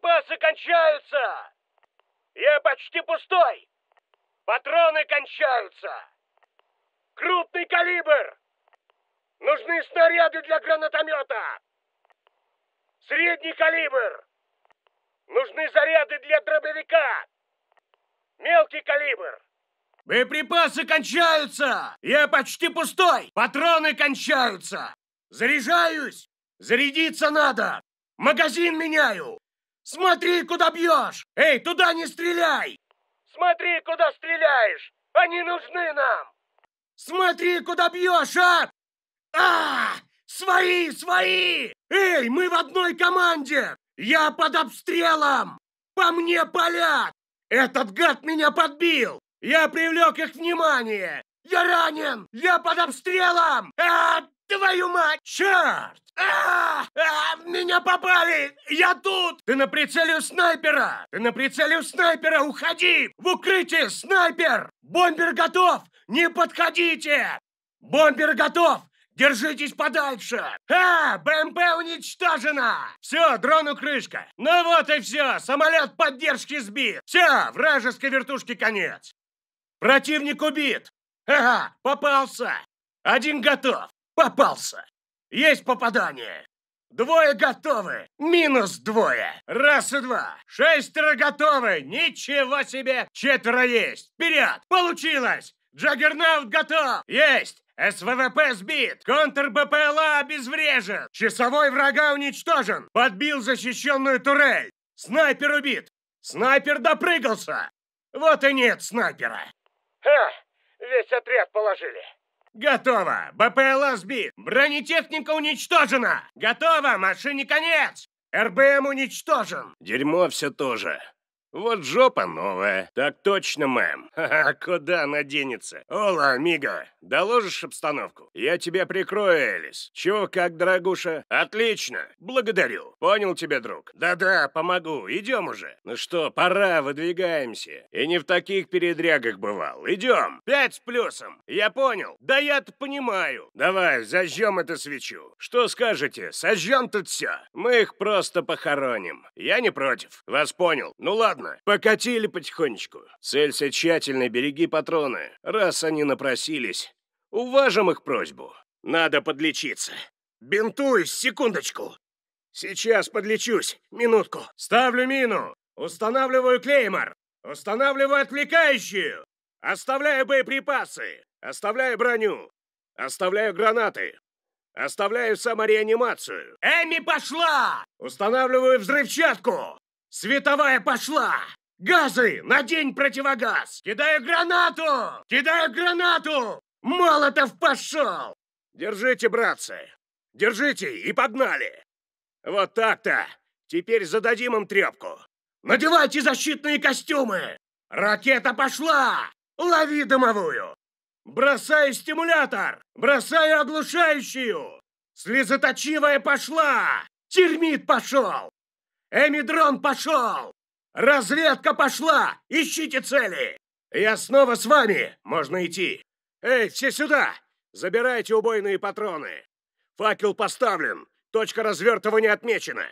боеприпасы кончаются! Я почти пустой! Патроны кончаются! Крупный калибр! Нужны снаряды для гранатомета! Средний калибр! Нужны заряды для дробовика! Мелкий калибр! Боеприпасы кончаются! Я почти пустой! Патроны кончаются! Заряжаюсь! Зарядиться надо! Магазин меняю! Смотри, куда бьешь! Эй, туда не стреляй! Смотри, куда стреляешь! Они нужны нам! Смотри, куда бьешь, а! А! Свои, свои! Эй, мы в одной команде! Я под обстрелом! По мне палят! Этот гад меня подбил! Я привлек их внимание! Я ранен! Я под обстрелом! А! Твою мать! Черт! А, -а, меня попали! Я тут! Ты на прицеле у снайпера! Ты на прицеле у снайпера! Уходи! В укрытие! Снайпер! Бомбер готов! Не подходите! Бомбер готов! Держитесь подальше! А, БМП уничтожена! Все, дрону крышка! Ну вот и все! Самолет поддержки сбит! Все, вражеской вертушке конец! Противник убит! Ага, попался! Один готов! Попался! Есть попадание! Двое готовы! Минус двое! Раз и два! Шестеро готовы! Ничего себе! Четверо есть! Вперед! Получилось! Джаггернаут готов! Есть! СВВП сбит! Контр-БПЛА обезврежен! Часовой врага уничтожен! Подбил защищенную турель! Снайпер убит! Снайпер допрыгался! Вот и нет снайпера! Ха! Весь отряд положили! Готово! БПЛА сбит! Бронетехника уничтожена! Готово! Машине конец! РБМ уничтожен! Дерьмо все тоже. Вот жопа новая. Так точно, мэм. Ха-ха, куда она денется? Ола, амиго, доложишь обстановку? Я тебя прикрою, Элис. Чего как, дорогуша? Отлично, благодарю. Понял тебя, друг. Да-да, помогу, идем уже. Ну что, пора, выдвигаемся. И не в таких передрягах бывал. Идем. Пять с плюсом. Я понял. Да я-то понимаю. Давай, зажжем эту свечу. Что скажете? Сожжем тут все. Мы их просто похороним. Я не против. Вас понял. Ну ладно. Ладно, покатили потихонечку. Целься тщательно, береги патроны, раз они напросились. Уважим их просьбу. Надо подлечиться. Бинтуюсь, секундочку. Сейчас подлечусь, минутку. Ставлю мину. Устанавливаю клеймор. Устанавливаю отвлекающую. Оставляю боеприпасы. Оставляю броню. Оставляю гранаты. Оставляю самореанимацию. Эми пошла! Устанавливаю взрывчатку. Световая пошла! Газы! Надень противогаз! Кидаю гранату! Кидаю гранату! Молотов пошел! Держите, братцы! Держите и погнали! Вот так-то! Теперь зададим им трепку! Надевайте защитные костюмы! Ракета пошла! Лови дымовую! Бросаю стимулятор! Бросаю оглушающую! Слезоточивая пошла! Термит пошел! Эмидрон пошел! Разведка пошла! Ищите цели! Я снова с вами! Можно идти! Эй, все сюда! Забирайте убойные патроны! Факел поставлен! Точка развертывания отмечена!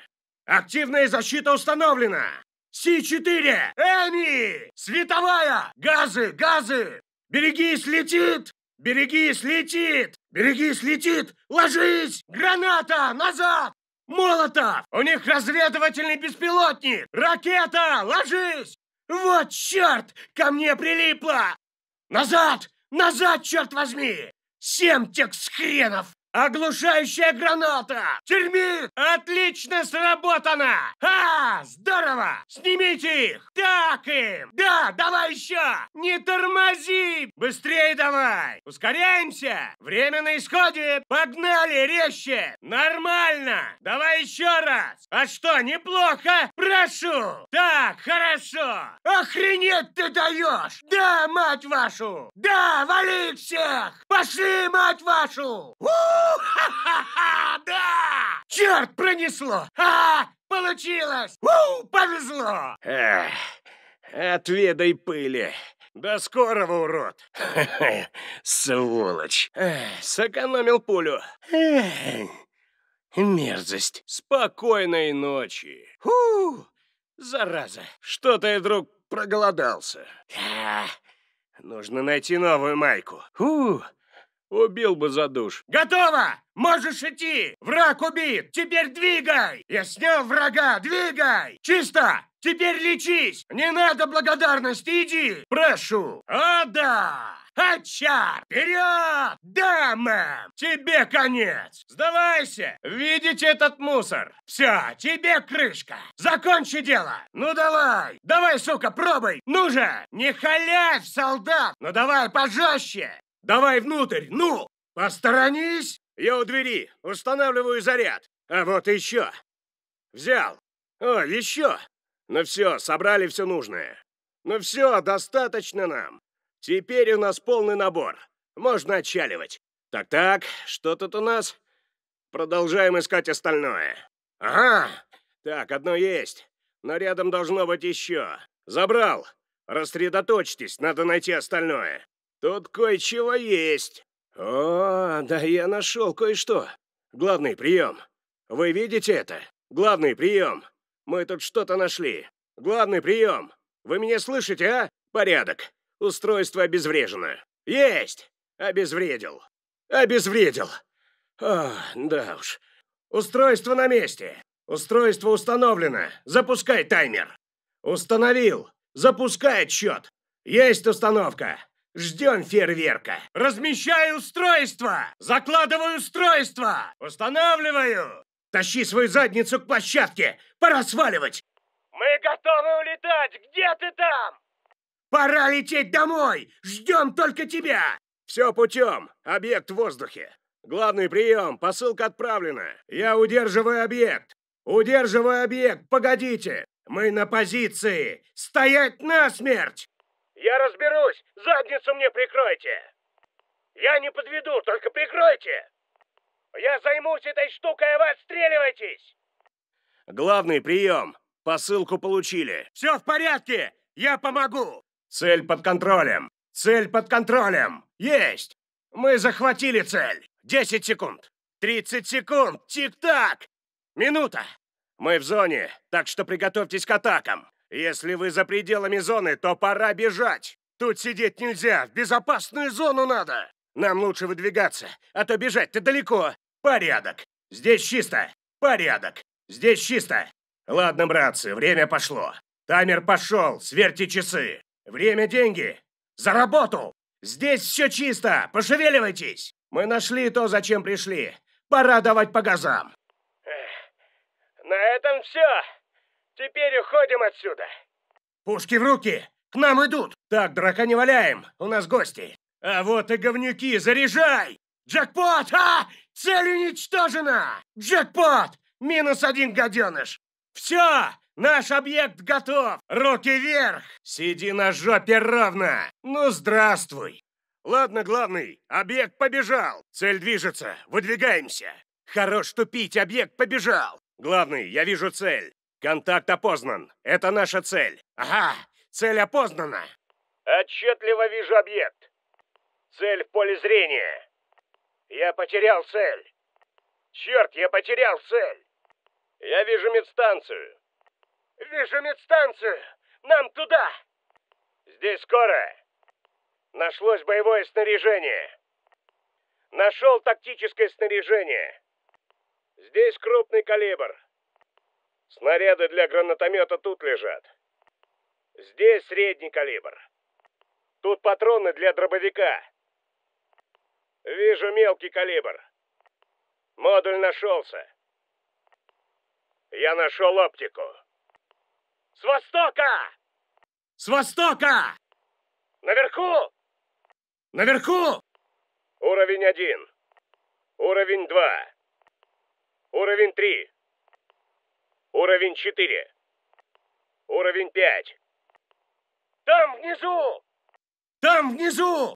Активная защита установлена! Си-4! Эми! Световая! Газы! Газы! Берегись, летит! Берегись, летит! Берегись, летит! Ложись! Граната! Назад! Молотов! У них разведывательный беспилотник! Ракета! Ложись! Вот черт! Ко мне прилипло! Назад! Назад, черт возьми! Семь текст хренов! Оглушающая граната! Термит! Отлично сработано! А, здорово! Снимите их! Так им! Да, давай еще! Не тормози! Быстрее давай! Ускоряемся! Время на исходе! Погнали, резче! Нормально! Давай еще раз! А что, неплохо? Прошу! Так, хорошо! Охренеть ты даешь! Да, мать вашу! Да, вали всех! Пошли, мать вашу! У-у-у! Да! Черт, пронесло! А, получилось! У, повезло! отведай пыли. До скорого, урод! Сволочь! сэкономил пулю. мерзость. Спокойной ночи. Фу, зараза. Что-то я, друг, проголодался. Нужно найти новую майку. Фу, Убил бы за душ. Готово! Можешь идти! Враг убит! Теперь двигай! Я снял врага! Двигай! Чисто! Теперь лечись! Не надо благодарности, иди! Прошу! О, да! Отчар! Вперед! Да, мэм! Тебе конец! Сдавайся! Видите этот мусор? Все, тебе крышка! Закончи дело! Ну давай! Давай, сука, пробуй! Ну же! Не халявь, солдат! Ну давай пожестче! Давай внутрь, ну! Посторонись! Я у двери, устанавливаю заряд. А вот еще. Взял. О, еще. Ну все, собрали все нужное. Ну все, достаточно нам. Теперь у нас полный набор. Можно отчаливать. Так-так, что тут у нас? Продолжаем искать остальное. Ага. Так, одно есть. Но рядом должно быть еще. Забрал. Рассредоточьтесь, надо найти остальное. Тут кое-чего есть. О, да я нашел кое-что. Главный прием. Вы видите это? Главный прием. Мы тут что-то нашли. Главный прием. Вы меня слышите, а? Порядок. Устройство обезврежено. Есть! Обезвредил. Обезвредил. А, да уж. Устройство на месте. Устройство установлено. Запускай таймер. Установил. Запускай отсчет. Есть установка. Ждем фейерверка. Размещаю устройство! Закладываю устройство! Устанавливаю! Тащи свою задницу к площадке! Пора сваливать! Мы готовы улетать! Где ты там? Пора лететь домой! Ждем только тебя! Все путем. Объект в воздухе. Главный прием. Посылка отправлена. Я удерживаю объект. Удерживаю объект. Погодите. Мы на позиции. Стоять насмерть! Я разберусь! Задницу мне прикройте! Я не подведу, только прикройте! Я займусь этой штукой, а вы отстреливайтесь! Главный прием! Посылку получили! Все в порядке! Я помогу! Цель под контролем! Цель под контролем! Есть! Мы захватили цель! 10 секунд! 30 секунд! Тик-так! Минута! Мы в зоне, так что приготовьтесь к атакам! Если вы за пределами зоны, то пора бежать. Тут сидеть нельзя, в безопасную зону надо. Нам лучше выдвигаться, а то бежать-то далеко. Порядок. Здесь чисто. Порядок. Здесь чисто. Ладно, братцы, время пошло. Таймер пошел, сверьте часы. Время – деньги. За работу! Здесь все чисто, пошевеливайтесь. Мы нашли то, зачем пришли. Пора давать по газам. На этом все. Теперь уходим отсюда. Пушки в руки! К нам идут! Так, дурака не валяем, у нас гости. А вот и говнюки, заряжай! Джекпот! А! Цель уничтожена! Джекпот! Минус один гаденыш! Все! Наш объект готов! Руки вверх! Сиди на жопе ровно! Ну, здравствуй! Ладно, главный, объект побежал! Цель движется, выдвигаемся! Хорош тупить, объект побежал! Главный, я вижу цель. Контакт опознан. Это наша цель. Ага, цель опознана. Отчетливо вижу объект. Цель в поле зрения. Я потерял цель. Черт, я потерял цель. Я вижу медстанцию. Вижу медстанцию. Нам туда. Здесь скоро. Нашлось боевое снаряжение. Нашел тактическое снаряжение. Здесь крупный калибр. Снаряды для гранатомета тут лежат. Здесь средний калибр. Тут патроны для дробовика. Вижу мелкий калибр. Модуль нашелся. Я нашел оптику. С востока! С востока! Наверху! Наверху! Уровень один. Уровень два. Уровень три. Уровень 4. Уровень 5. Там внизу! Там внизу!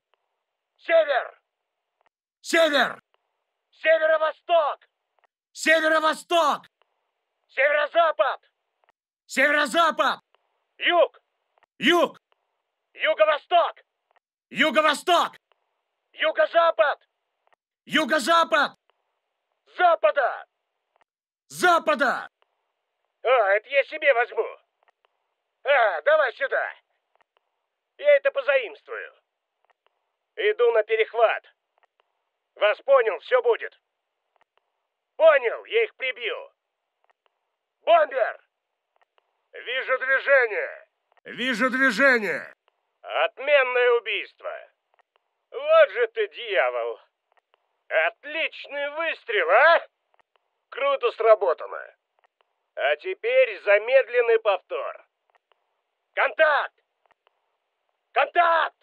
Север! Север! Северо-восток! Северо-восток! Северо-запад! Северо-запад! Юг! Юг! Юго-восток! Юго-восток! Юго-запад! Юго-запад! Запада! Запада! А, это я себе возьму. А, давай сюда. Я это позаимствую. Иду на перехват. Вас понял, все будет. Понял, я их прибью. Бомбер! Вижу движение. Вижу движение. Отменное убийство. Вот же ты дьявол. Отличный выстрел, а? Круто сработано. А теперь замедленный повтор. Контакт! Контакт!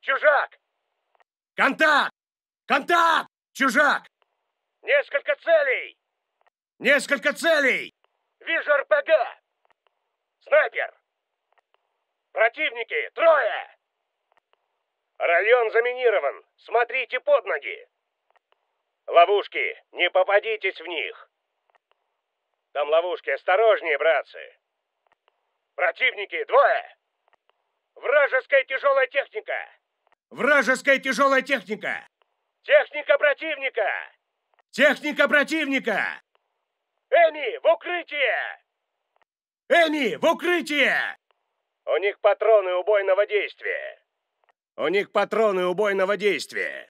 Чужак! Контакт! Контакт! Чужак! Несколько целей! Несколько целей! Вижу РПГ! Снайпер! Противники! Трое! Район заминирован! Смотрите под ноги! Ловушки! Не попадитесь в них! Там ловушки. Осторожнее, братцы. Противники, двое. Вражеская тяжелая техника. Вражеская тяжелая техника. Техника противника. Техника противника. Эми, в укрытие. Эми, в укрытие. У них патроны убойного действия. У них патроны убойного действия.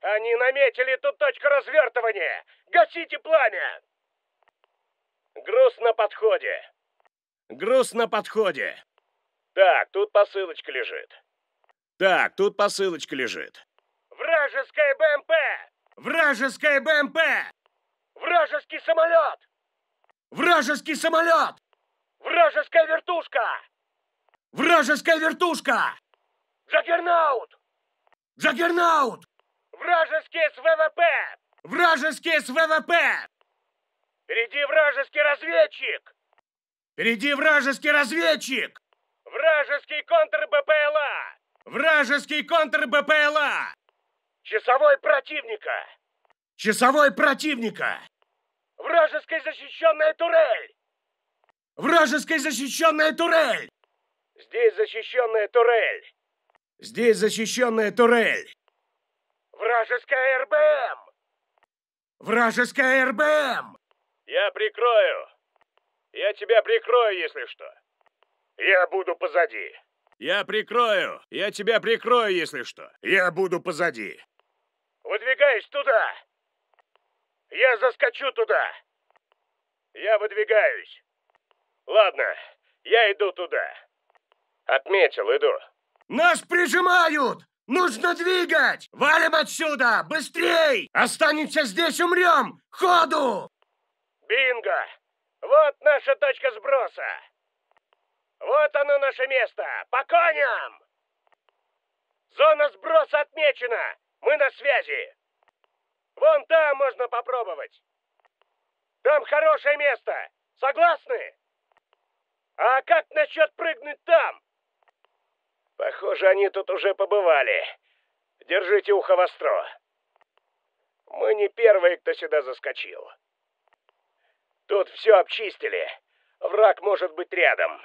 Они наметили тут точку развертывания. Гасите пламя. Груз на подходе. Груз на подходе. Так, тут посылочка лежит. Так, тут посылочка лежит. Вражеская БМП! Вражеская БМП! Вражеский самолет! Вражеский самолет! Вражеская вертушка! Вражеская вертушка! Джаггернаут! Джаггернаут! Вражеский СВВП! Вражеский СВВП! Впереди вражеский разведчик! Впереди вражеский разведчик! Вражеский контр-БПЛА! Вражеский контр-БПЛА! Часовой противника! Часовой противника! Вражеская защищенная турель! Вражеская защищенная турель! Здесь защищенная турель! Здесь защищенная турель! Вражеская РБМ! Вражеская РБМ! Я прикрою. Я тебя прикрою, если что. Я буду позади. Я прикрою. Я тебя прикрою, если что. Я буду позади. Выдвигаюсь туда. Я заскочу туда. Я выдвигаюсь. Ладно, я иду туда. Отметил, иду. Нас прижимают! Нужно двигать! Валим отсюда! Быстрей! Останемся здесь, умрем! Ходу! Бинго! Вот наша точка сброса! Вот оно наше место! По коням! Зона сброса отмечена! Мы на связи! Вон там можно попробовать! Там хорошее место! Согласны? А как насчет прыгнуть там? Похоже, они тут уже побывали. Держите ухо востро. Мы не первые, кто сюда заскочил. Тут все обчистили. Враг может быть рядом.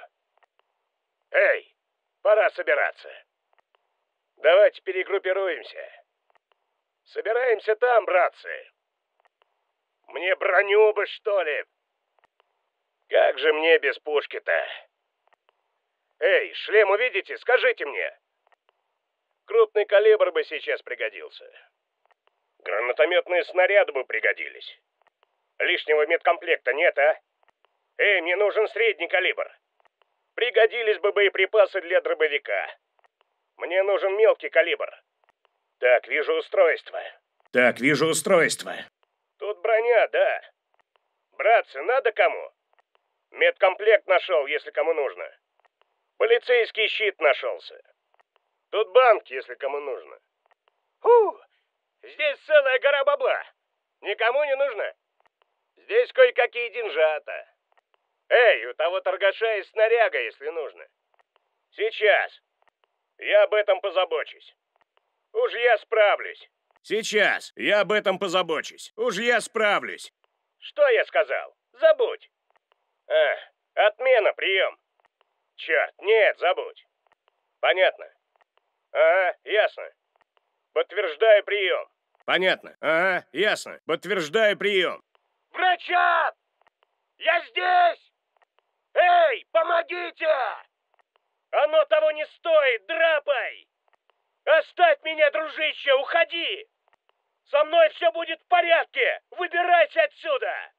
Эй, пора собираться. Давайте перегруппируемся. Собираемся там, братцы. Мне броню бы, что ли? Как же мне без пушки-то? Эй, шлем увидите? Скажите мне. Крупный калибр бы сейчас пригодился. Гранатометные снаряды бы пригодились. Лишнего медкомплекта нет, а? Эй, мне нужен средний калибр. Пригодились бы боеприпасы для дробовика. Мне нужен мелкий калибр. Так, вижу устройство. Так, вижу устройство. Тут броня, да. Братцы, надо кому? Медкомплект нашел, если кому нужно. Полицейский щит нашелся. Тут банк, если кому нужно. Фу, здесь целая гора бабла. Никому не нужно? Здесь кое-какие деньжата. Эй, у того торгаша есть снаряга, если нужно. Сейчас. Я об этом позабочусь. Уж я справлюсь. Сейчас. Я об этом позабочусь. Уж я справлюсь. Что я сказал? Забудь. Эх, отмена, прием. Черт, нет, забудь. Понятно. Ага, ясно. Подтверждаю прием. Понятно. Ага, ясно. Подтверждаю прием. Врача! Я здесь! Эй, помогите! Оно того не стоит, драпай! Оставь меня, дружище, уходи! Со мной все будет в порядке! Выбирайся отсюда!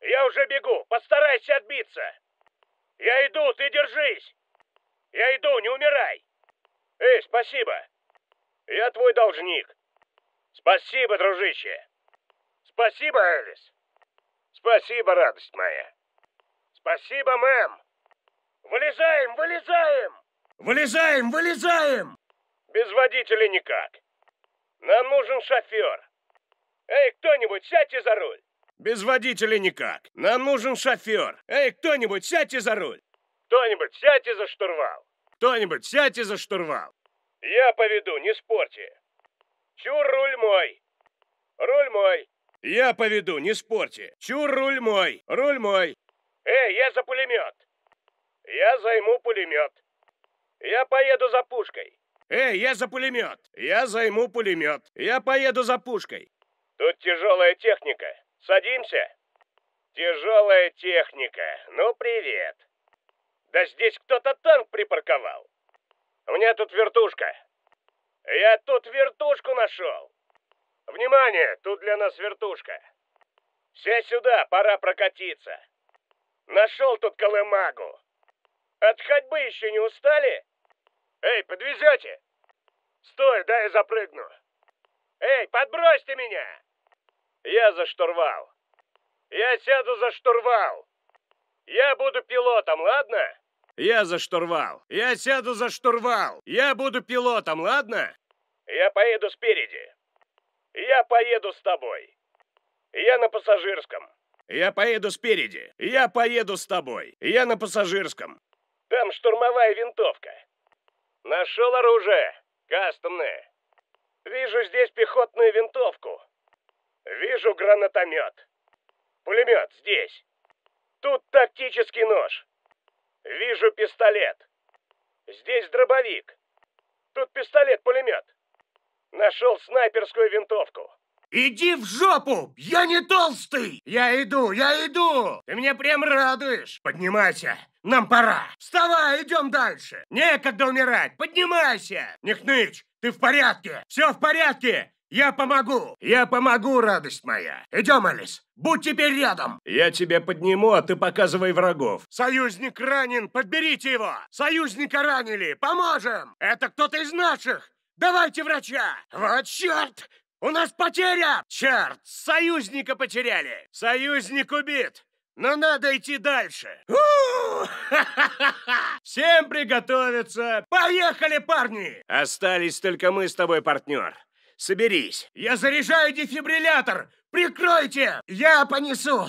Я уже бегу, постарайся отбиться! Я иду, ты держись! Я иду, не умирай! Эй, спасибо! Я твой должник! Спасибо, дружище! Спасибо, Элис! Спасибо, радость моя. Спасибо, мэм. Вылезаем, вылезаем! Вылезаем, вылезаем! Без водителя никак. Нам нужен шофер. Эй, кто-нибудь, сядьте за руль. Без водителя никак. Нам нужен шофер. Эй, кто-нибудь, сядьте за руль. Кто-нибудь, сядьте за штурвал. Кто-нибудь, сядьте за штурвал. Я поведу, не спорьте. Чур руль мой. Руль мой. Я поведу, не спорьте. Чур руль мой, руль мой. Эй, я за пулемет. Я займу пулемет. Я поеду за пушкой. Эй, я за пулемет. Я займу пулемет. Я поеду за пушкой. Тут тяжелая техника. Садимся. Тяжелая техника. Ну, привет. Да здесь кто-то танк припарковал. У меня тут вертушка. Я тут вертушку нашел. Внимание, тут для нас вертушка. Все сюда, пора прокатиться. Нашел тут колымагу. От ходьбы еще не устали? Эй, подвезете? Стой, дай я запрыгну. Эй, подбросьте меня! Я за штурвал. Я сяду за штурвал. Я буду пилотом, ладно? Я за штурвал. Я сяду за штурвал. Я буду пилотом, ладно? Я поеду спереди. Я поеду с тобой. Я на пассажирском. Я поеду спереди. Я поеду с тобой. Я на пассажирском. Там штурмовая винтовка. Нашел оружие. Кастомное. Вижу здесь пехотную винтовку. Вижу гранатомет. Пулемет здесь. Тут тактический нож. Вижу пистолет. Здесь дробовик. Тут пистолет-пулемет. Нашел снайперскую винтовку. Иди в жопу! Я не толстый! Я иду, я иду! Ты меня прям радуешь! Поднимайся! Нам пора! Вставай, идем дальше! Некогда умирать! Поднимайся! Нихныч, ты в порядке? Все в порядке? Я помогу! Я помогу, радость моя! Идем, Алис! Будь теперь рядом! Я тебя подниму, а ты показывай врагов. Союзник ранен, подберите его! Союзника ранили, поможем! Это кто-то из наших! Давайте врача! Вот черт! У нас потеря! Черт, союзника потеряли! Союзник убит! Но надо идти дальше. Всем приготовиться. Поехали, парни! Остались только мы с тобой, партнер. Соберись. Я заряжаю дефибриллятор. Прикройте. Я понесу.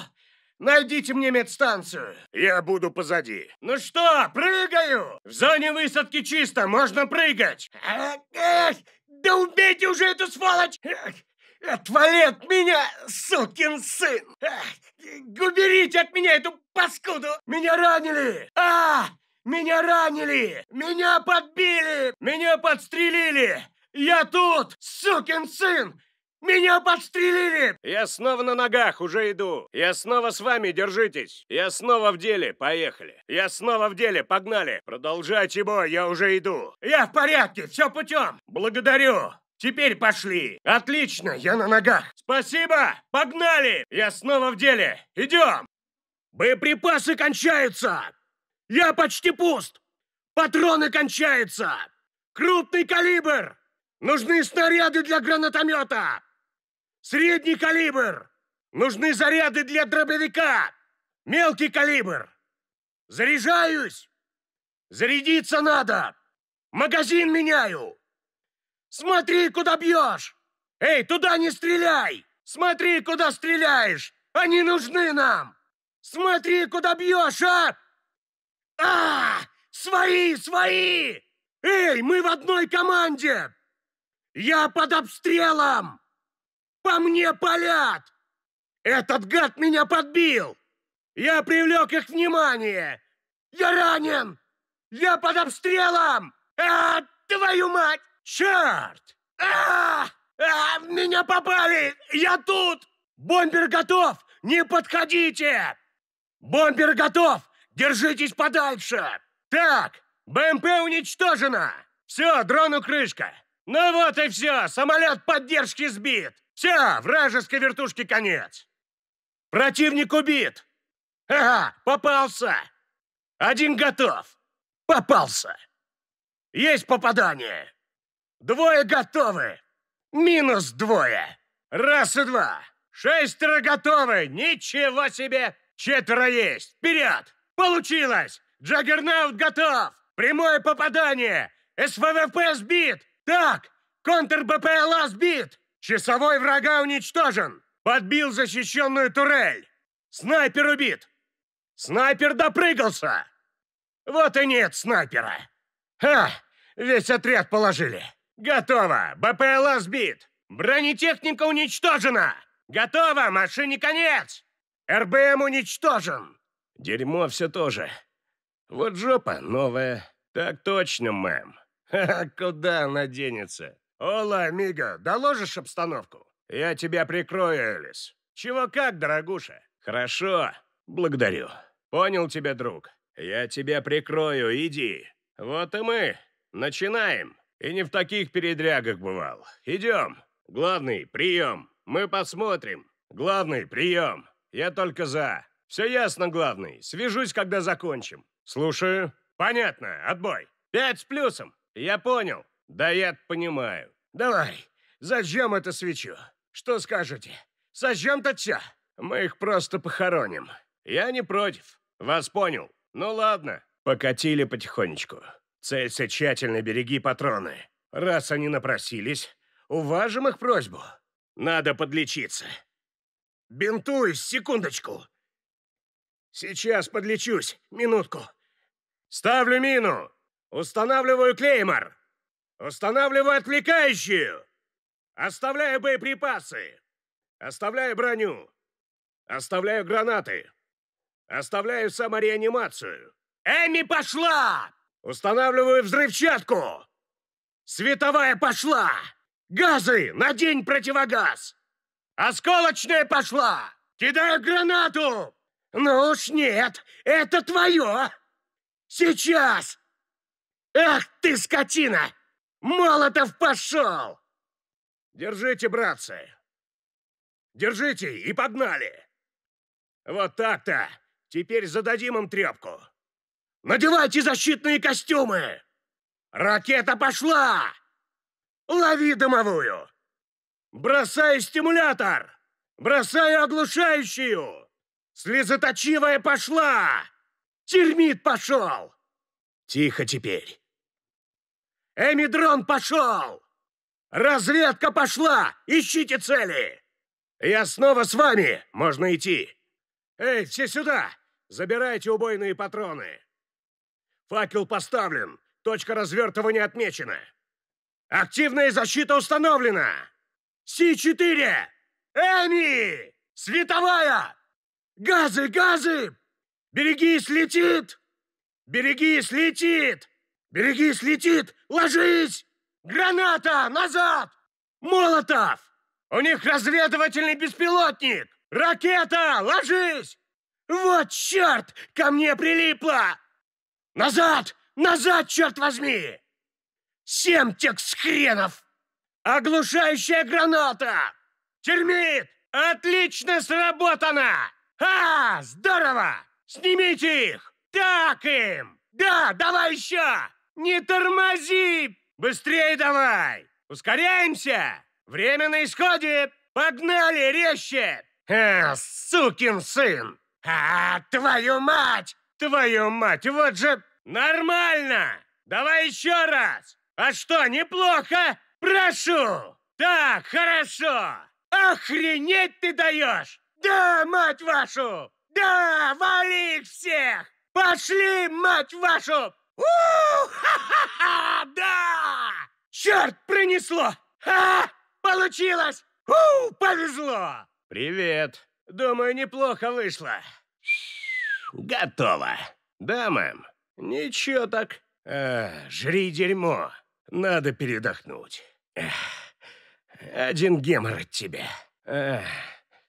Найдите мне медстанцию. Я буду позади. Ну что, прыгаю? В зоне высадки чисто, можно прыгать. Эх, да убейте уже эту сволочь! Эх, отвали от меня, сукин сын! Эх, уберите от меня эту паскуду! Меня ранили! А! Меня ранили! Меня подбили! Меня подстрелили! Я тут, сукин сын! Меня подстрелили! Я снова на ногах, уже иду. Я снова с вами, держитесь. Я снова в деле, поехали. Я снова в деле, погнали. Продолжайте бой, я уже иду. Я в порядке, все путем. Благодарю. Теперь пошли. Отлично, я на ногах. Спасибо, погнали. Я снова в деле. Идем. Боеприпасы кончаются. Я почти пуст. Патроны кончаются. Крупный калибр. Нужны снаряды для гранатомета. Средний калибр! Нужны заряды для дробовика! Мелкий калибр! Заряжаюсь! Зарядиться надо! Магазин меняю! Смотри, куда бьешь! Эй, туда не стреляй! Смотри, куда стреляешь! Они нужны нам! Смотри, куда бьешь, а! А! Свои, свои! Эй, мы в одной команде! Я под обстрелом! По мне палят! Этот гад меня подбил! Я привлек их внимание! Я ранен! Я под обстрелом! А, твою мать! Черт! А, а, меня попали! Я тут! Бомбер готов! Не подходите! Бомбер готов! Держитесь подальше! Так, БМП уничтожена! Все, дрону крышка! Ну вот и все, самолет поддержки сбит! Все, вражеской вертушке конец. Противник убит. Ага, попался. Один готов. Попался. Есть попадание. Двое готовы. Минус двое. Раз и два. Шестеро готовы. Ничего себе. Четверо есть. Вперед. Получилось. Джаггернаут готов. Прямое попадание. СВВП сбит. Так, контр-БПЛА сбит. Часовой врага уничтожен! Подбил защищенную турель! Снайпер убит! Снайпер допрыгался! Вот и нет снайпера! Ха! Весь отряд положили! Готово! БПЛА сбит! Бронетехника уничтожена! Готово! Машине конец! РБМ уничтожен! Дерьмо все тоже. Вот жопа новая. Так точно, мэм. Ха -ха, куда она денется? «Ола, Мига, доложишь обстановку? Я тебя прикрою, Элис». «Чего как, дорогуша?» «Хорошо, благодарю. Понял тебя, друг. Я тебя прикрою, иди. Вот и мы. Начинаем. И не в таких передрягах бывал. Идем. Главный, прием. Мы посмотрим. Главный, прием. Я только за. Все ясно, главный. Свяжусь, когда закончим. Слушаю. Понятно, отбой. Пять с плюсом. Я понял. Да я понимаю. Давай, зажжем эту свечу. Что скажете? Сожжем-то все. Мы их просто похороним. Я не против. Вас понял. Ну ладно. Покатили потихонечку. Целься тщательно, береги патроны. Раз они напросились, уважим их просьбу. Надо подлечиться. Бинтуюсь, секундочку. Сейчас подлечусь, минутку. Ставлю мину. Устанавливаю клеймор. Устанавливаю отвлекающую! Оставляю боеприпасы! Оставляю броню! Оставляю гранаты! Оставляю самореанимацию! Эми пошла! Устанавливаю взрывчатку! Световая пошла! Газы! Надень противогаз! Осколочная пошла! Кидаю гранату! Ну уж нет, это твое! Сейчас! Ах ты, скотина! Молотов пошел! Держите, братцы! Держите и погнали! Вот так-то! Теперь зададим им трепку! Надевайте защитные костюмы! Ракета пошла! Лови дымовую! Бросай стимулятор! Бросай оглушающую! Слезоточивая пошла! Термит пошел! Тихо теперь. Эмидрон пошел! Разведка пошла! Ищите цели! Я снова с вами! Можно идти! Эй, все сюда! Забирайте убойные патроны! Факел поставлен, точка развертывания отмечена. Активная защита установлена! Си-4! Эми! Световая! Газы, газы! Берегись, летит! Берегись, летит! «Берегись, летит! Ложись! Граната! Назад! Молотов! У них разведывательный беспилотник! Ракета! Ложись! Вот черт! Ко мне прилипло! Назад! Назад, черт возьми! Семтекс хренов! Оглушающая граната! Термит! Отлично сработано! А, здорово! Снимите их! Так им! Да, давай еще! Не тормози! Быстрее давай! Ускоряемся! Время на исходе! Погнали, резче! А, сукин сын! А, твою мать! Твою мать, вот же... Нормально! Давай еще раз! А что, неплохо? Прошу! Так, хорошо! Охренеть ты даешь! Да, мать вашу! Да, вали их всех! Пошли, мать вашу! у ха-ха-ха! Да! Черт, принесло! Ха! Получилось! У, повезло! Привет! Думаю, неплохо вышло. Готово. Да, мэм. Ничего так. А, жри дерьмо. Надо передохнуть. Эх. Один гемор от тебя. Эх.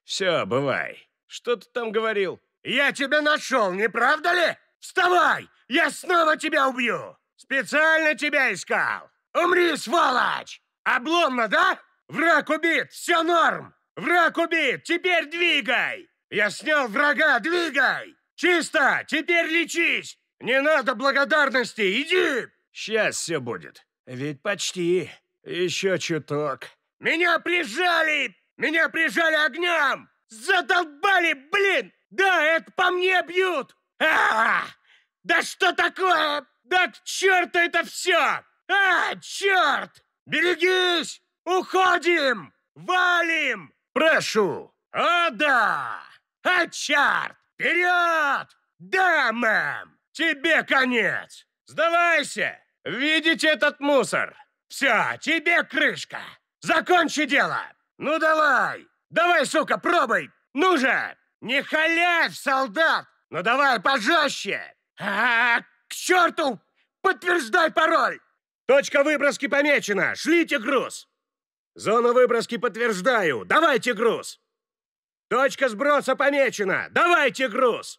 Все, бывай. Что ты там говорил? Я тебя нашел, не правда ли? Вставай! Я снова тебя убью! Специально тебя искал! Умри, сволочь! Обломно, да? Враг убит, все норм! Враг убит, теперь двигай! Я снял врага, двигай! Чисто, теперь лечись! Не надо благодарности, иди! Сейчас все будет. Ведь почти. Еще чуток. Меня прижали! Меня прижали огнем! Задолбали, блин! Да, это по мне бьют! А, да что такое? Да к черту это все! А, черт! Берегись! Уходим! Валим! Прошу! О, да! А, черт! Вперед! Да, мэм! Тебе конец! Сдавайся! Видите этот мусор? Все, тебе крышка! Закончи дело! Ну давай! Давай, сука, пробуй! Ну же! Не халявь, солдат! Ну давай, пожестче! А, -а, -а к черту! Подтверждай пароль! Точка выброски помечена! Шлите груз! Зону выброски подтверждаю! Давайте груз! Точка сброса помечена! Давайте груз!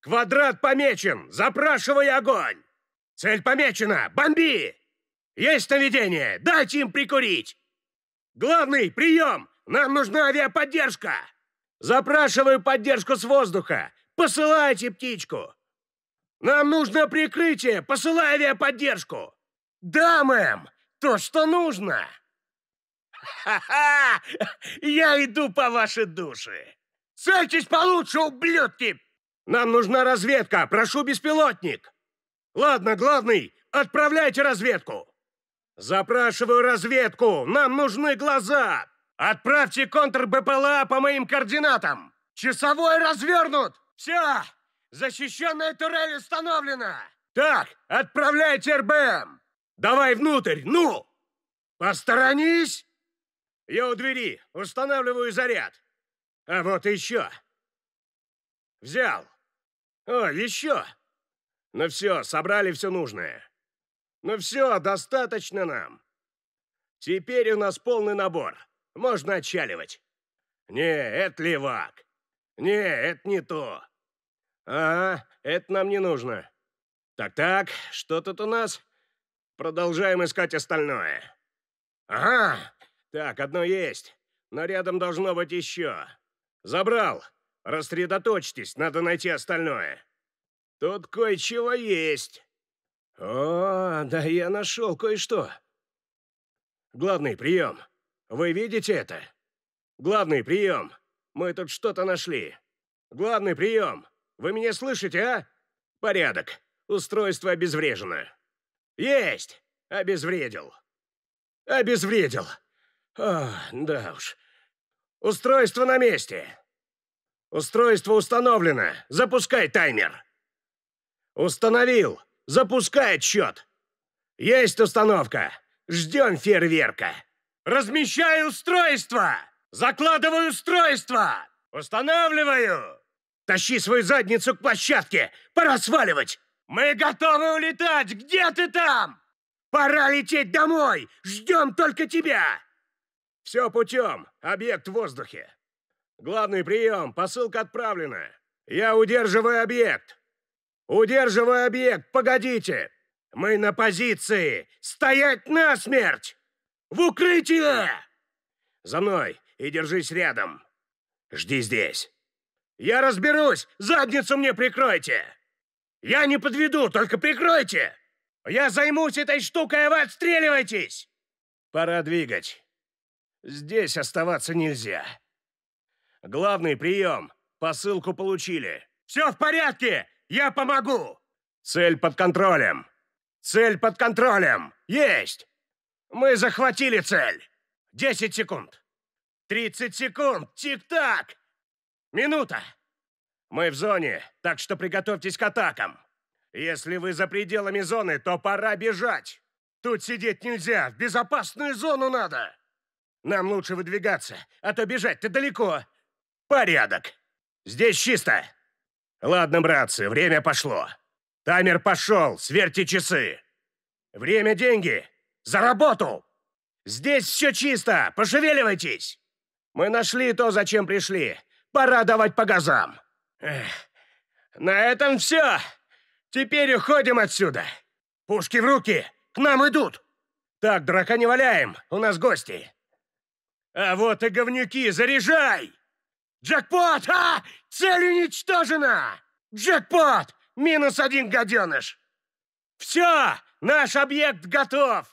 Квадрат помечен! Запрашивай огонь! Цель помечена! Бомби! Есть наведение! Дайте им прикурить! Главный, прием! Нам нужна авиаподдержка! Запрашиваю поддержку с воздуха! Посылайте птичку! Нам нужно прикрытие! Посылай авиаподдержку!» «Да, мэм! То, что нужно!» «Ха-ха! Я иду по вашей душе! Цельтесь получше, ублюдки! Нам нужна разведка! Прошу, беспилотник!» «Ладно, главный, отправляйте разведку!» «Запрашиваю разведку! Нам нужны глаза! Отправьте контр-БПЛА по моим координатам! Часовой развернут!» Все! Защищенная турель установлена! Так, отправляйте РБМ! Давай внутрь, ну! Посторонись! Я у двери, устанавливаю заряд. А вот еще. Взял. О, еще. Ну все, собрали все нужное. Ну все, достаточно нам. Теперь у нас полный набор. Можно отчаливать. Не, это левак. «Не, это не то». А, это нам не нужно». «Так-так, что тут у нас?» «Продолжаем искать остальное». «Ага, так, одно есть, но рядом должно быть еще». «Забрал. Рассредоточьтесь, надо найти остальное». «Тут кое-чего есть». «О, да я нашел кое-что». «Главный прием. Вы видите это?» «Главный прием. Мы тут что-то нашли. Главный прием. Вы меня слышите, а? Порядок. Устройство обезврежено. Есть! Обезвредил. Обезвредил. А, да уж. Устройство на месте. Устройство установлено. Запускай таймер. Установил. Запускай отсчет. Есть установка. Ждем фейерверка. Размещай устройство! Закладываю устройство! Устанавливаю! Тащи свою задницу к площадке! Пора сваливать! Мы готовы улетать! Где ты там? Пора лететь домой! Ждем только тебя! Все путем. Объект в воздухе. Главный прием. Посылка отправлена. Я удерживаю объект. Удерживаю объект. Погодите. Мы на позиции. Стоять насмерть! В укрытие! За мной и держись рядом. Жди здесь. Я разберусь! Задницу мне прикройте! Я не подведу, только прикройте! Я займусь этой штукой, а вы отстреливайтесь! Пора двигать. Здесь оставаться нельзя. Главный прием. Посылку получили. Все в порядке! Я помогу! Цель под контролем. Цель под контролем. Есть! Мы захватили цель. Десять секунд. Тридцать секунд! Тик-так! Минута! Мы в зоне, так что приготовьтесь к атакам. Если вы за пределами зоны, то пора бежать. Тут сидеть нельзя, в безопасную зону надо. Нам лучше выдвигаться, а то бежать-то далеко. Порядок. Здесь чисто. Ладно, братцы, время пошло. Таймер пошел, сверьте часы. Время – деньги. За работу! Здесь все чисто, пошевеливайтесь! Мы нашли то, зачем пришли. Пора давать по газам. Эх, на этом все. Теперь уходим отсюда. Пушки в руки. К нам идут. Так, драка не валяем. У нас гости. А вот и говнюки, заряжай! Джекпот! А! Цель уничтожена! Джекпот! Минус один, гаденыш! Все! Наш объект готов!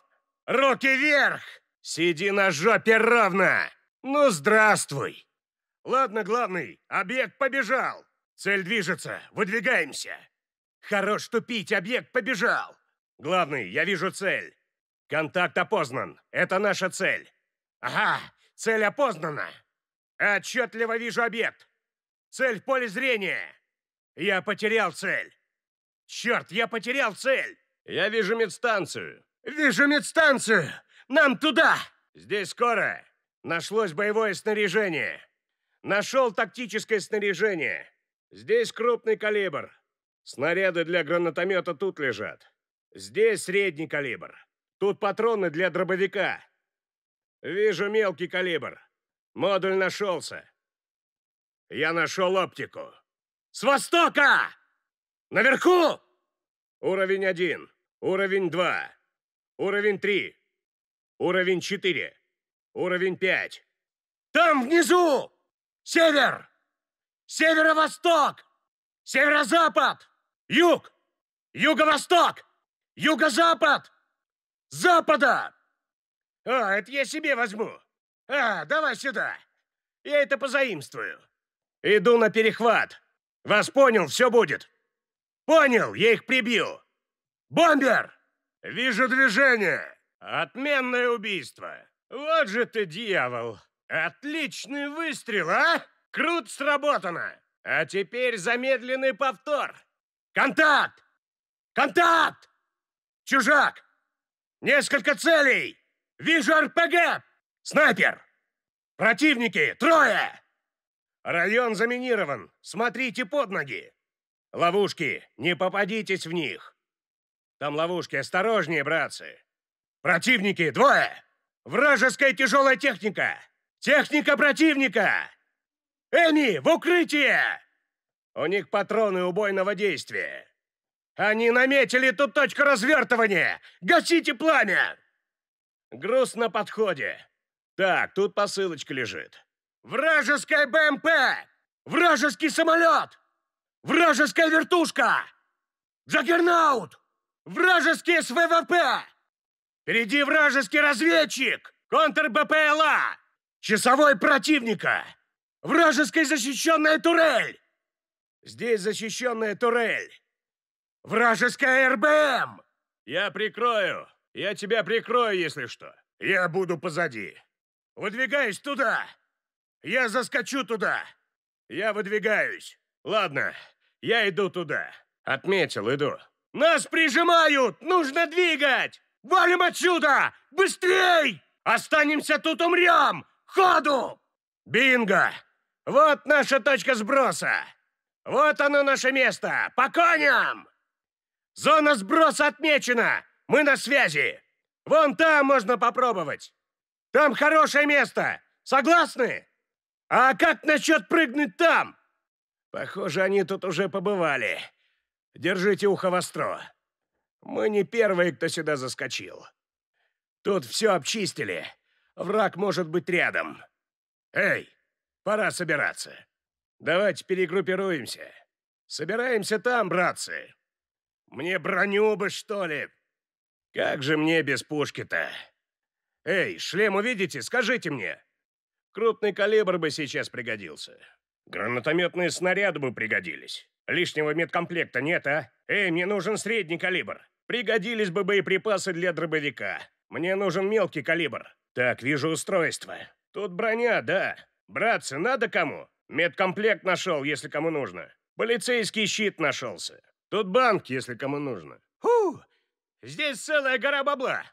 Руки вверх! Сиди на жопе ровно! Ну, здравствуй. Ладно, главный, объект побежал. Цель движется, выдвигаемся. Хорош тупить, объект побежал. Главный, я вижу цель. Контакт опознан, это наша цель. Ага, цель опознана. Отчетливо вижу объект. Цель в поле зрения. Я потерял цель. Черт, я потерял цель. Я вижу медстанцию. Вижу медстанцию. Нам туда. Здесь скоро. Нашлось боевое снаряжение. Нашел тактическое снаряжение. Здесь крупный калибр. Снаряды для гранатомета тут лежат. Здесь средний калибр. Тут патроны для дробовика. Вижу мелкий калибр. Модуль нашелся. Я нашел оптику. С востока! Наверху! Уровень 1. Уровень 2. Уровень 3. Уровень 4. Уровень 5. Там внизу! Север! Северо-восток! Северо-запад! Юг! Юго-восток! Юго-запад! Запада! А, это я себе возьму. А, давай сюда. Я это позаимствую. Иду на перехват. Вас понял, все будет. Понял, я их прибью. Бомбер! Вижу движение. Отменное убийство. Вот же ты дьявол! Отличный выстрел, а? Крут сработано! А теперь замедленный повтор! Контакт! Контакт! Чужак! Несколько целей! Вижу РПГ! Снайпер! Противники! Трое! Район заминирован. Смотрите под ноги. Ловушки. Не попадитесь в них. Там ловушки. Осторожнее, братцы. Противники. Двое. Вражеская тяжелая техника! Техника противника! Эми, в укрытие! У них патроны убойного действия. Они наметили тут точку развертывания! Гасите пламя! Груз на подходе. Так, тут посылочка лежит. Вражеская БМП! Вражеский самолет! Вражеская вертушка! Джаггернаут! Вражеские СВВП! Впереди вражеский разведчик! Контр-БПЛА! Часовой противника! Вражеская защищенная турель! Здесь защищенная турель! Вражеская РБМ! Я прикрою! Я тебя прикрою, если что! Я буду позади! Выдвигаюсь туда! Я заскочу туда! Я выдвигаюсь! Ладно, я иду туда! Отметил, иду! Нас прижимают! Нужно двигать! Валим отсюда! Быстрей! Останемся тут, умрем! Ходу! Бинго! Вот наша точка сброса! Вот оно наше место! По коням! Зона сброса отмечена! Мы на связи! Вон там можно попробовать! Там хорошее место! Согласны? А как насчет прыгнуть там? Похоже, они тут уже побывали. Держите ухо востро. Мы не первые, кто сюда заскочил. Тут все обчистили. Враг может быть рядом. Эй, пора собираться. Давайте перегруппируемся. Собираемся там, братцы. Мне броню бы, что ли? Как же мне без пушки-то? Эй, шлем увидите? Скажите мне. Крупный калибр бы сейчас пригодился. Гранатометные снаряды бы пригодились. Лишнего медкомплекта нет, а? Эй, мне нужен средний калибр. Пригодились бы боеприпасы для дробовика. Мне нужен мелкий калибр. Так, вижу устройство. Тут броня, да. Братцы, надо кому? Медкомплект нашел, если кому нужно. Полицейский щит нашелся. Тут банк, если кому нужно. Фу! Здесь целая гора бабла.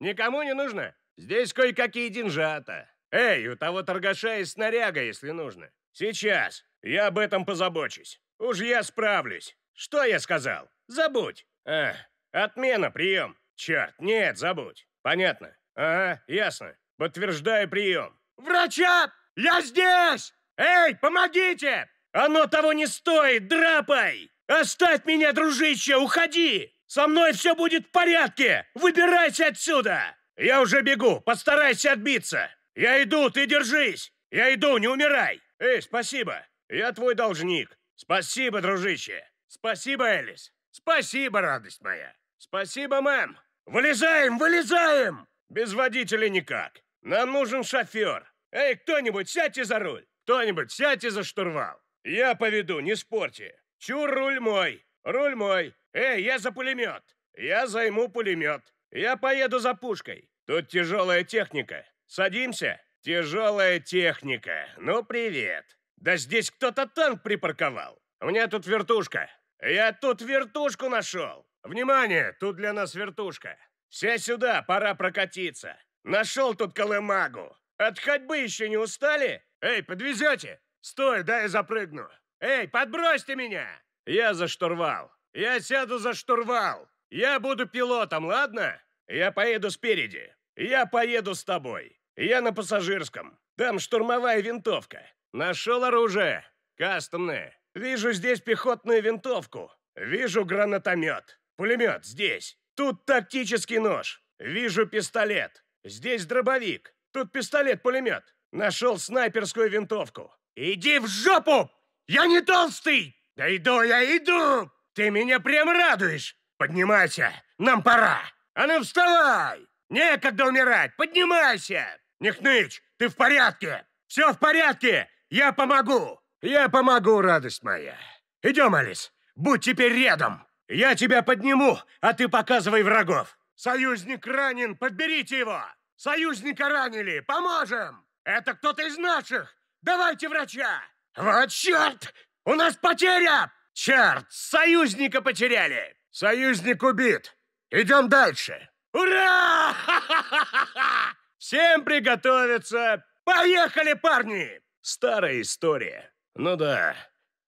Никому не нужно? Здесь кое-какие деньжата. Эй, у того торгаша есть снаряга, если нужно. Сейчас. Я об этом позабочусь. Уж я справлюсь. Что я сказал? Забудь. Эх. «Отмена, прием!» «Черт, нет, забудь!» «Понятно. Ага, ясно. Подтверждаю прием». «Врача! Я здесь! Эй, помогите! Оно того не стоит, драпай! Оставь меня, дружище, уходи! Со мной все будет в порядке! Выбирайся отсюда! Я уже бегу, постарайся отбиться! Я иду, ты держись! Я иду, не умирай! Эй, спасибо! Я твой должник! Спасибо, дружище! Спасибо, Элис! Спасибо, радость моя!» Спасибо, мэм. Вылезаем, вылезаем! Без водителя никак. Нам нужен шофер. Эй, кто-нибудь, сядьте за руль. Кто-нибудь, сядьте за штурвал. Я поведу, не спорьте. Чур руль мой. Руль мой. Эй, я за пулемет. Я займу пулемет. Я поеду за пушкой. Тут тяжелая техника. Садимся. Тяжелая техника. Ну, привет. Да здесь кто-то танк припарковал. У меня тут вертушка. Я тут вертушку нашел. «Внимание! Тут для нас вертушка! Все сюда, пора прокатиться! Нашел тут колымагу! От ходьбы еще не устали? Эй, подвезете? Стой, дай я запрыгну! Эй, подбросьте меня! Я за штурвал! Я сяду за штурвал! Я буду пилотом, ладно? Я поеду спереди! Я поеду с тобой! Я на пассажирском! Там штурмовая винтовка! Нашел оружие! Кастомное! Вижу здесь пехотную винтовку! Вижу гранатомет!» Пулемет здесь. Тут тактический нож. Вижу пистолет. Здесь дробовик. Тут пистолет-пулемет. Нашел снайперскую винтовку. Иди в жопу! Я не толстый! Да иду я, иду! Ты меня прям радуешь! Поднимайся, нам пора! А ну вставай! Некогда умирать, поднимайся! Не ты в порядке! Все в порядке! Я помогу! Я помогу, радость моя! Идем, Алис, будь теперь рядом! Я тебя подниму, а ты показывай врагов. Союзник ранен, подберите его. Союзника ранили, поможем. Это кто-то из наших. Давайте врача. Вот черт! У нас потеря! Черт, союзника потеряли. Союзник убит. Идем дальше. Ура! Ха-ха-ха-ха! Всем приготовиться! Поехали, парни! Старая история. Ну да,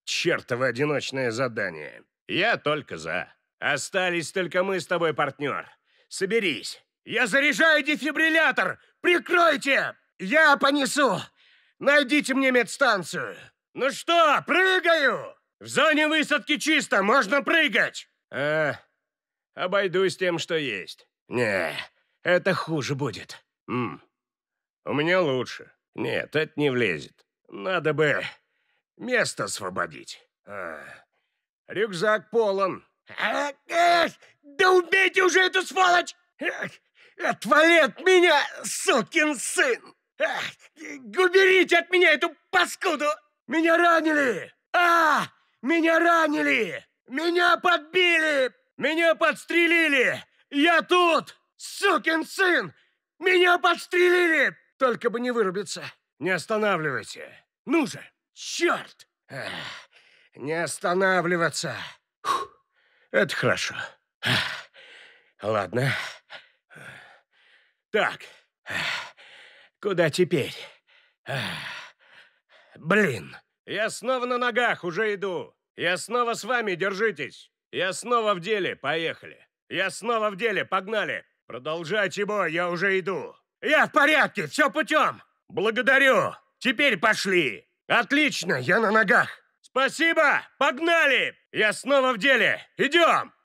чертово одиночное задание. Я только за. Остались только мы с тобой, партнер. Соберись. Я заряжаю дефибриллятор! Прикройте! Я понесу! Найдите мне медстанцию! Ну что, прыгаю! В зоне высадки чисто, можно прыгать! А, обойдусь тем, что есть. Не, это хуже будет. М. У меня лучше. Нет, это не влезет. Надо бы место освободить. А. Рюкзак полон. А, э, да убейте уже эту сволочь! Э, отвали от меня, сукин сын! Э, уберите от меня эту паскуду! Меня ранили! А! Меня ранили! Меня подбили! Меня подстрелили! Я тут! Сукин сын! Меня подстрелили! Только бы не вырубиться! Не останавливайте! Ну же! Черт! Ах. Не останавливаться. Фух, это хорошо. Ладно. Так. Куда теперь? Блин. Я снова на ногах, уже иду. Я снова с вами, держитесь. Я снова в деле, поехали. Я снова в деле, погнали. Продолжайте бой, я уже иду. Я в порядке, все путем. Благодарю. Теперь пошли. Отлично, я на ногах. «Спасибо! Погнали! Я снова в деле! Идем!»